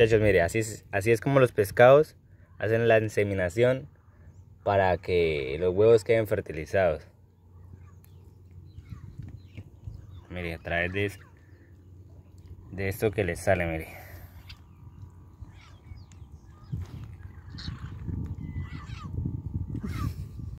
Muchachos, mire, así es, así es como los pescados hacen la inseminación para que los huevos queden fertilizados. Mire, a través de, de esto que les sale, mire.